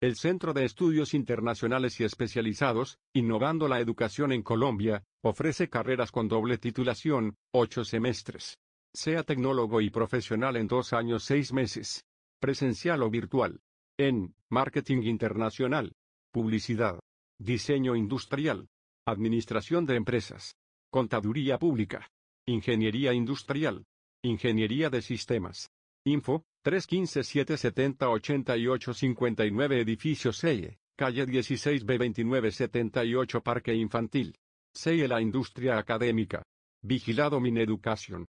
El Centro de Estudios Internacionales y Especializados, Innovando la Educación en Colombia, ofrece carreras con doble titulación, ocho semestres. Sea tecnólogo y profesional en dos años seis meses. Presencial o virtual. En Marketing Internacional. Publicidad. Diseño Industrial. Administración de Empresas. Contaduría Pública. Ingeniería Industrial. Ingeniería de Sistemas. Info 315-770-8859 Edificio CEIE, calle 16B2978 Parque Infantil. CEIE La Industria Académica. Vigilado Mineducación.